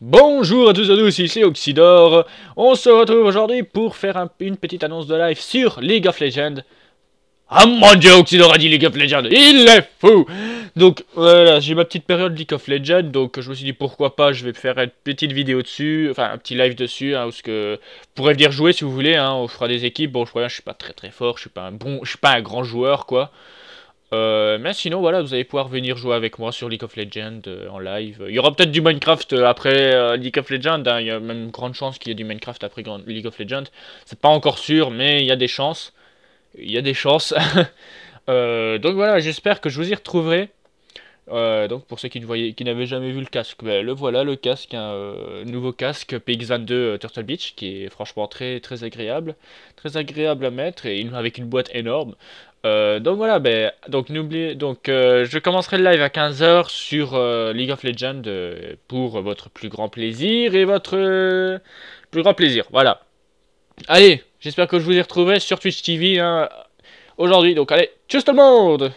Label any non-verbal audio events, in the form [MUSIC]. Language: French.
Bonjour à tous et à tous, ici Oxidor, On se retrouve aujourd'hui pour faire une petite annonce de live sur League of Legends. Ah mon dieu, Oxidor a dit League of Legends, il est fou Donc voilà, j'ai ma petite période League of Legends, donc je me suis dit pourquoi pas, je vais faire une petite vidéo dessus, enfin un petit live dessus, où hein, ce que vous pourrez venir jouer si vous voulez, hein. on fera des équipes, bon je crois bien, je suis pas très très fort, je suis pas un bon, je suis pas un grand joueur quoi. Euh, mais sinon, voilà, vous allez pouvoir venir jouer avec moi sur League of Legends euh, en live. Il y aura peut-être du Minecraft euh, après League of Legends. Hein. Il y a même une grande chance qu'il y ait du Minecraft après Grand League of Legends. C'est pas encore sûr, mais il y a des chances. Il y a des chances. [LAUGHS] donc voilà, j'espère que je vous y retrouverai. Euh, donc pour ceux qui, ne voyaient, qui n'avaient jamais vu le casque, ben, le voilà le casque, un hein, euh, nouveau casque PX22 euh, Turtle Beach qui est franchement très très agréable, très agréable à mettre et avec une boîte énorme. donc voilà, ben, donc n'oubliez donc je commencerai le live à 15h sur League of Legends pour votre plus grand plaisir et votre plus grand plaisir. Voilà. Allez, j'espère que je vous ai retrouvé sur Twitch TV hein, aujourd'hui. Donc allez, tchuss tout le monde.